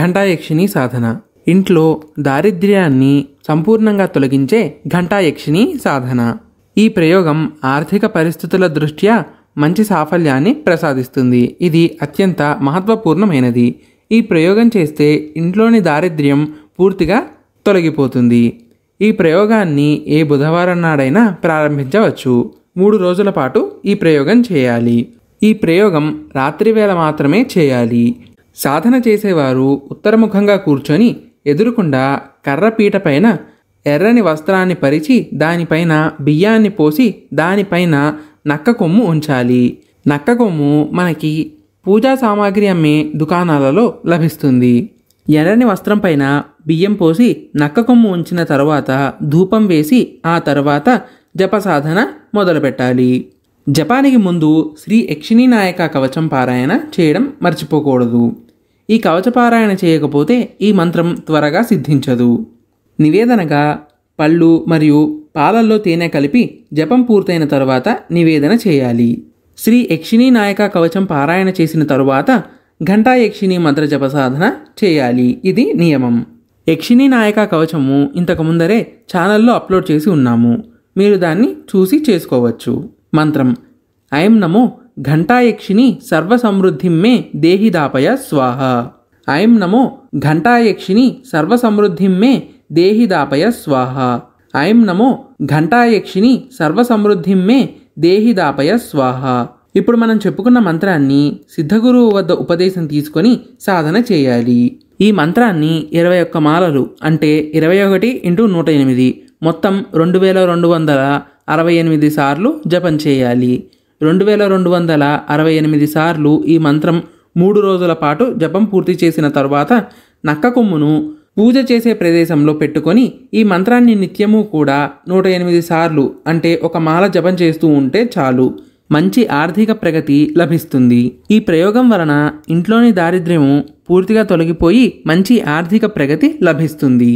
ఘంటాయక్షిణి సాధన ఇంట్లో దారిద్ర్యాన్ని సంపూర్ణంగా తొలగించే ఘంటాయక్షిణి సాధన ఈ ప్రయోగం ఆర్థిక పరిస్థితుల దృష్ట్యా మంచి సాఫల్యాన్ని ప్రసాదిస్తుంది ఇది అత్యంత మహత్వపూర్ణమైనది ఈ ప్రయోగం చేస్తే ఇంట్లోని దారిద్ర్యం పూర్తిగా తొలగిపోతుంది ఈ ప్రయోగాన్ని ఏ బుధవారం నాడైనా ప్రారంభించవచ్చు మూడు రోజుల పాటు ఈ ప్రయోగం చేయాలి ఈ ప్రయోగం రాత్రివేళ మాత్రమే చేయాలి సాధన చేసేవారు ఉత్తరముఖంగా కూర్చొని ఎదురుకుండా కర్రపీట పైన ఎర్రని వస్త్రాన్ని పరిచి దానిపైన బియ్యాన్ని పోసి దానిపైన నక్క కొమ్ము ఉంచాలి నక్క కొమ్ము మనకి పూజా సామాగ్రి అమ్మే దుకాణాలలో లభిస్తుంది ఎర్రని వస్త్రం పైన బియ్యం పోసి నక్క కొమ్ము ఉంచిన తర్వాత ధూపం వేసి ఆ తర్వాత జప సాధన మొదలుపెట్టాలి జపానికి ముందు శ్రీ యక్షిణీ నాయక కవచం పారాయణ చేయడం మర్చిపోకూడదు ఈ కవచపారాయణ చేయకపోతే ఈ మంత్రం త్వరగా సిద్ధించదు నివేదనగా పళ్ళు మరియు పాలల్లో తేనె కలిపి జపం పూర్తయిన తరువాత నివేదన చేయాలి శ్రీ యక్షిణీ నాయక కవచం పారాయణ చేసిన తరువాత ఘంటా యక్షిణీ మంత్ర జప సాధన చేయాలి ఇది నియమం యక్షిణీ నాయక కవచము ఇంతకు ముందరే ఛానల్లో అప్లోడ్ చేసి ఉన్నాము మీరు దాన్ని చూసి చేసుకోవచ్చు మంత్రం ఐం నమో ఘంటాయక్షిణి సర్వసమృద్ధిం మే దేహిదాపయ స్వాహ ఐం నమో ఘంటాయక్షిని సర్వసమృద్ధిం మే దేహిదాపయ స్వాహ ఐం నమో ఘంటాయక్షిణి సర్వసమృద్ధిం మే దేహిదాపయ స్వాహ ఇప్పుడు మనం చెప్పుకున్న మంత్రాన్ని సిద్ధగురువు వద్ద ఉపదేశం తీసుకొని సాధన చేయాలి ఈ మంత్రాన్ని ఇరవై ఒక్క మాలలు అంటే ఇరవై ఒకటి ఇంటూ నూట ఎనిమిది మొత్తం రెండు వేల రెండు వందల అరవై ఎనిమిది సార్లు జపం చేయాలి రెండు వేల రెండు వందల అరవై ఎనిమిది సార్లు ఈ మంత్రం మూడు రోజుల పాటు జపం పూర్తి చేసిన తరువాత నక్క కొమ్మును పూజ చేసే ప్రదేశంలో పెట్టుకొని ఈ మంత్రాన్ని నిత్యము కూడా నూట ఎనిమిది సార్లు అంటే ఒక మాల జపం చేస్తూ ఉంటే చాలు మంచి ఆర్థిక ప్రగతి లభిస్తుంది ఈ ప్రయోగం వలన ఇంట్లోని దారిద్ర్యము పూర్తిగా తొలగిపోయి మంచి ఆర్థిక ప్రగతి లభిస్తుంది